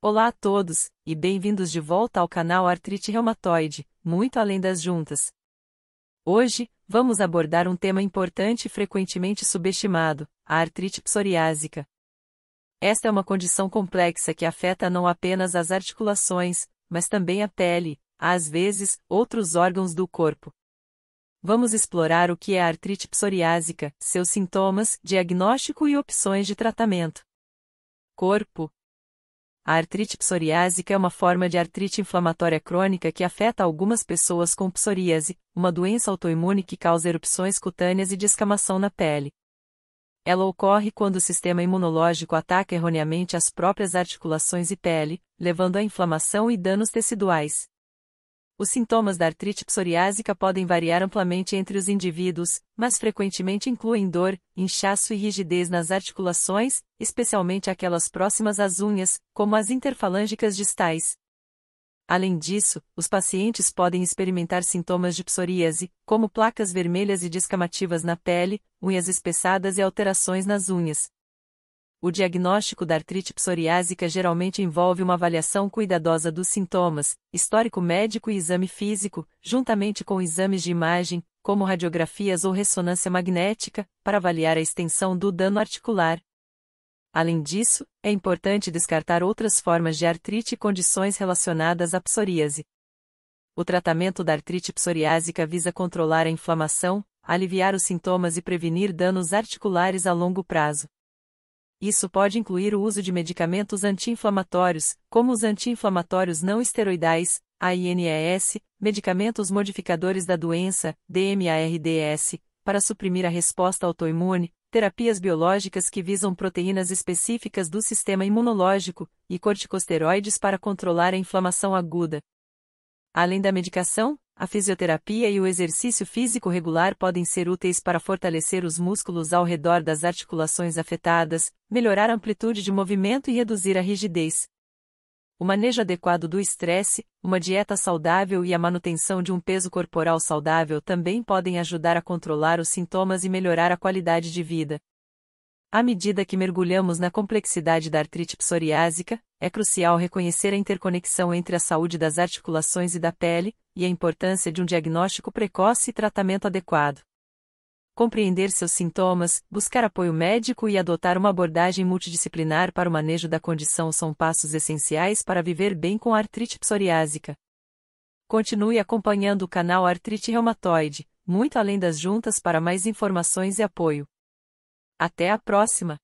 Olá a todos, e bem-vindos de volta ao canal Artrite Reumatoide, muito além das juntas. Hoje, vamos abordar um tema importante e frequentemente subestimado, a artrite psoriásica. Esta é uma condição complexa que afeta não apenas as articulações, mas também a pele, às vezes, outros órgãos do corpo. Vamos explorar o que é a artrite psoriásica, seus sintomas, diagnóstico e opções de tratamento. Corpo, a artrite psoriásica é uma forma de artrite inflamatória crônica que afeta algumas pessoas com psoríase, uma doença autoimune que causa erupções cutâneas e descamação na pele. Ela ocorre quando o sistema imunológico ataca erroneamente as próprias articulações e pele, levando a inflamação e danos teciduais. Os sintomas da artrite psoriásica podem variar amplamente entre os indivíduos, mas frequentemente incluem dor, inchaço e rigidez nas articulações, especialmente aquelas próximas às unhas, como as interfalângicas distais. Além disso, os pacientes podem experimentar sintomas de psoríase, como placas vermelhas e descamativas na pele, unhas espessadas e alterações nas unhas. O diagnóstico da artrite psoriásica geralmente envolve uma avaliação cuidadosa dos sintomas, histórico médico e exame físico, juntamente com exames de imagem, como radiografias ou ressonância magnética, para avaliar a extensão do dano articular. Além disso, é importante descartar outras formas de artrite e condições relacionadas à psoríase. O tratamento da artrite psoriásica visa controlar a inflamação, aliviar os sintomas e prevenir danos articulares a longo prazo. Isso pode incluir o uso de medicamentos anti-inflamatórios, como os anti-inflamatórios não esteroidais, AINES, medicamentos modificadores da doença, DMARDS, para suprimir a resposta autoimune, terapias biológicas que visam proteínas específicas do sistema imunológico, e corticosteroides para controlar a inflamação aguda. Além da medicação, a fisioterapia e o exercício físico regular podem ser úteis para fortalecer os músculos ao redor das articulações afetadas, melhorar a amplitude de movimento e reduzir a rigidez. O manejo adequado do estresse, uma dieta saudável e a manutenção de um peso corporal saudável também podem ajudar a controlar os sintomas e melhorar a qualidade de vida. À medida que mergulhamos na complexidade da artrite psoriásica, é crucial reconhecer a interconexão entre a saúde das articulações e da pele, e a importância de um diagnóstico precoce e tratamento adequado. Compreender seus sintomas, buscar apoio médico e adotar uma abordagem multidisciplinar para o manejo da condição são passos essenciais para viver bem com a artrite psoriásica. Continue acompanhando o canal Artrite Reumatoide, muito além das juntas para mais informações e apoio. Até a próxima!